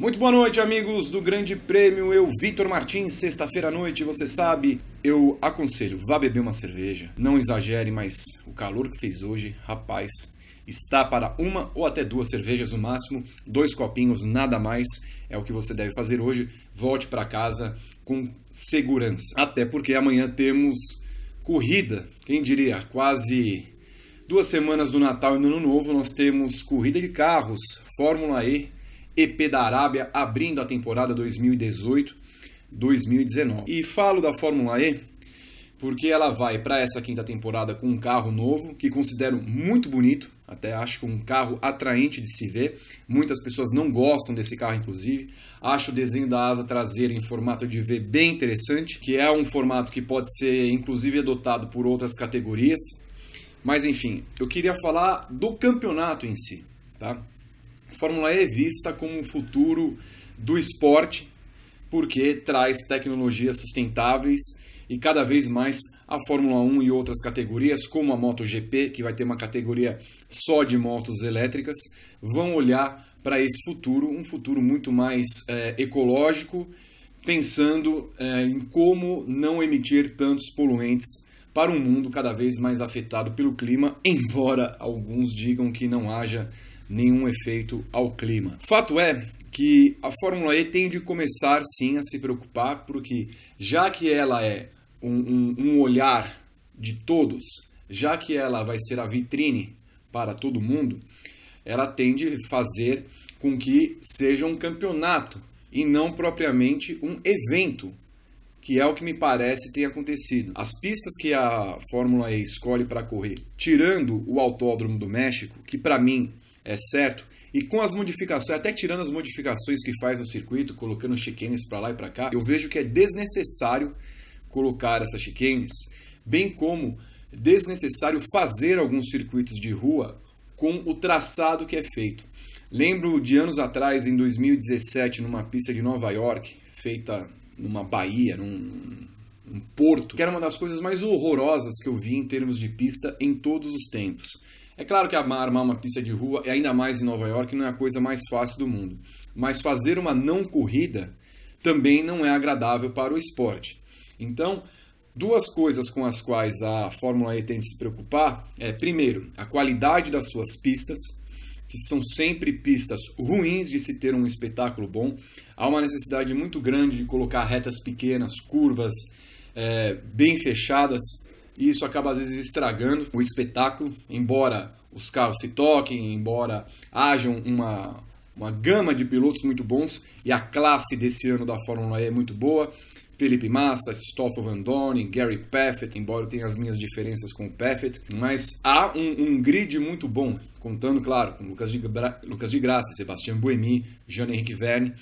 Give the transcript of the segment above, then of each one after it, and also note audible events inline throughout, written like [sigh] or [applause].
Muito boa noite, amigos do Grande Prêmio. Eu, Vitor Martins, sexta-feira à noite, você sabe, eu aconselho, vá beber uma cerveja. Não exagere, mas o calor que fez hoje, rapaz, está para uma ou até duas cervejas no máximo, dois copinhos, nada mais. É o que você deve fazer hoje. Volte para casa com segurança. Até porque amanhã temos corrida, quem diria, quase duas semanas do Natal e do Ano Novo, nós temos corrida de carros, Fórmula E EP da Arábia, abrindo a temporada 2018-2019. E falo da Fórmula E porque ela vai para essa quinta temporada com um carro novo, que considero muito bonito, até acho que um carro atraente de se ver. Muitas pessoas não gostam desse carro, inclusive. Acho o desenho da asa traseira em formato de V bem interessante, que é um formato que pode ser inclusive adotado por outras categorias. Mas enfim, eu queria falar do campeonato em si, tá? Fórmula E é vista como o futuro do esporte, porque traz tecnologias sustentáveis e cada vez mais a Fórmula 1 e outras categorias, como a MotoGP, que vai ter uma categoria só de motos elétricas, vão olhar para esse futuro, um futuro muito mais é, ecológico, pensando é, em como não emitir tantos poluentes para um mundo cada vez mais afetado pelo clima, [laughs] embora alguns digam que não haja nenhum efeito ao clima. Fato é que a Fórmula E tem de começar sim a se preocupar, porque já que ela é um, um, um olhar de todos, já que ela vai ser a vitrine para todo mundo, ela tem de fazer com que seja um campeonato e não propriamente um evento, que é o que me parece tem acontecido. As pistas que a Fórmula E escolhe para correr, tirando o Autódromo do México, que para mim é certo? E com as modificações, até tirando as modificações que faz no circuito, colocando chicanes para lá e para cá, eu vejo que é desnecessário colocar essas chicanes, bem como desnecessário fazer alguns circuitos de rua com o traçado que é feito. Lembro de anos atrás, em 2017, numa pista de Nova York, feita numa baía, num, num porto, que era uma das coisas mais horrorosas que eu vi em termos de pista em todos os tempos. É claro que armar uma pista de rua, e ainda mais em Nova York, não é a coisa mais fácil do mundo. Mas fazer uma não corrida também não é agradável para o esporte. Então, duas coisas com as quais a Fórmula E tem de se preocupar é, primeiro, a qualidade das suas pistas, que são sempre pistas ruins de se ter um espetáculo bom. Há uma necessidade muito grande de colocar retas pequenas, curvas é, bem fechadas e isso acaba às vezes estragando o espetáculo, embora os carros se toquem, embora hajam uma, uma gama de pilotos muito bons e a classe desse ano da Fórmula E é muito boa. Felipe Massa, Stoffel Van Dorn, Gary Paffett, embora tenha as minhas diferenças com o Paffett, mas há um, um grid muito bom, contando, claro, com Lucas de, Lucas de Graça, Sebastião Buemi, Jean-Henrique Verne,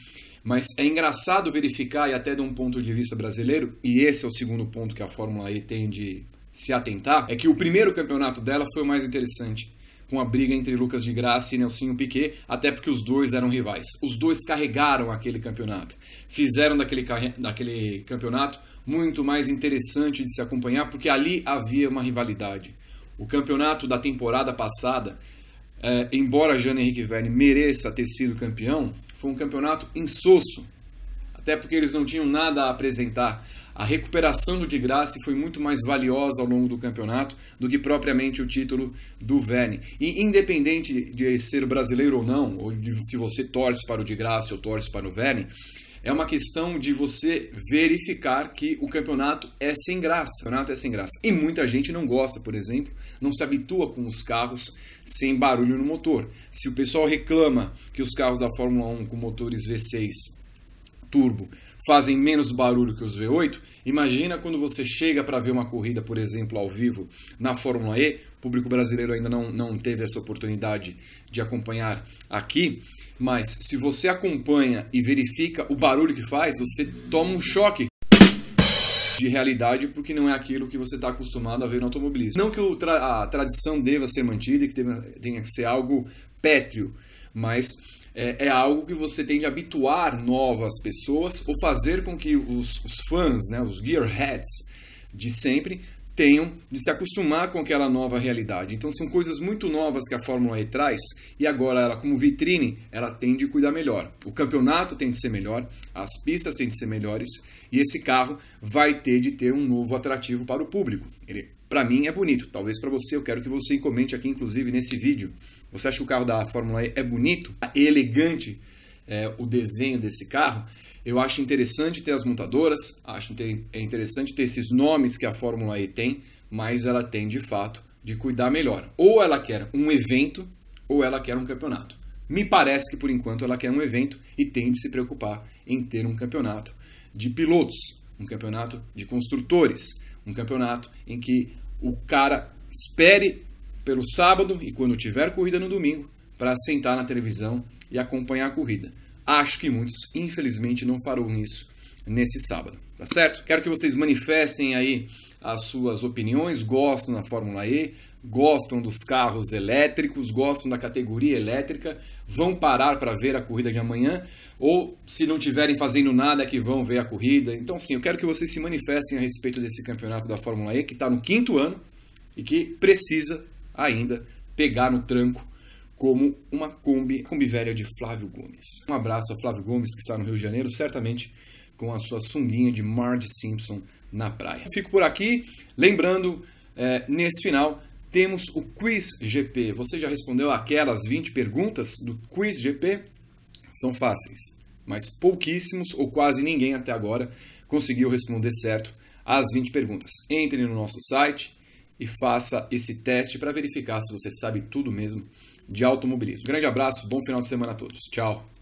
mas é engraçado verificar, e até de um ponto de vista brasileiro, e esse é o segundo ponto que a Fórmula E tem de se atentar é que o primeiro campeonato dela foi o mais interessante, com a briga entre Lucas de Graça e Nelsinho Piquet, até porque os dois eram rivais. Os dois carregaram aquele campeonato, fizeram daquele, daquele campeonato muito mais interessante de se acompanhar, porque ali havia uma rivalidade. O campeonato da temporada passada, é, embora Jean Henrique Verne mereça ter sido campeão, foi um campeonato insosso, até porque eles não tinham nada a apresentar. A recuperação do de graça foi muito mais valiosa ao longo do campeonato do que propriamente o título do Verne. E independente de ser brasileiro ou não, ou de, se você torce para o de graça ou torce para o Verne, é uma questão de você verificar que o campeonato é sem graça. O campeonato é sem graça. E muita gente não gosta, por exemplo, não se habitua com os carros sem barulho no motor. Se o pessoal reclama que os carros da Fórmula 1 com motores V6 turbo fazem menos barulho que os V8, imagina quando você chega para ver uma corrida, por exemplo, ao vivo na Fórmula E, o público brasileiro ainda não, não teve essa oportunidade de acompanhar aqui, mas se você acompanha e verifica o barulho que faz, você toma um choque de realidade, porque não é aquilo que você está acostumado a ver no automobilismo. Não que tra a tradição deva ser mantida e que tenha, tenha que ser algo pétreo, mas é, é, algo que você tem de habituar novas pessoas ou fazer com que os, os fãs, né, os gearheads de sempre, tenham de se acostumar com aquela nova realidade. Então são coisas muito novas que a Fórmula E traz e agora ela como vitrine, ela tem de cuidar melhor. O campeonato tem de ser melhor, as pistas têm de ser melhores e esse carro vai ter de ter um novo atrativo para o público. Ele para mim é bonito, talvez para você, eu quero que você comente aqui inclusive nesse vídeo você acha que o carro da Fórmula E é bonito, é elegante é, o desenho desse carro? Eu acho interessante ter as montadoras, acho é interessante ter esses nomes que a Fórmula E tem, mas ela tem de fato de cuidar melhor. Ou ela quer um evento, ou ela quer um campeonato. Me parece que por enquanto ela quer um evento e tem de se preocupar em ter um campeonato de pilotos, um campeonato de construtores, um campeonato em que o cara espere pelo sábado e quando tiver corrida no domingo, para sentar na televisão e acompanhar a corrida. Acho que muitos, infelizmente, não farão isso nesse sábado, tá certo? Quero que vocês manifestem aí as suas opiniões, gostam da Fórmula E, gostam dos carros elétricos, gostam da categoria elétrica, vão parar para ver a corrida de amanhã ou se não tiverem fazendo nada é que vão ver a corrida. Então sim, eu quero que vocês se manifestem a respeito desse campeonato da Fórmula E que está no quinto ano e que precisa ainda pegar no tranco como uma Kombi, Kombi velha de Flávio Gomes. Um abraço a Flávio Gomes, que está no Rio de Janeiro, certamente com a sua sunguinha de Marge Simpson na praia. Fico por aqui, lembrando, é, nesse final temos o Quiz GP. Você já respondeu aquelas 20 perguntas do Quiz GP? São fáceis, mas pouquíssimos ou quase ninguém até agora conseguiu responder certo as 20 perguntas. Entre no nosso site, e faça esse teste para verificar se você sabe tudo mesmo de automobilismo. Grande abraço, bom final de semana a todos. Tchau.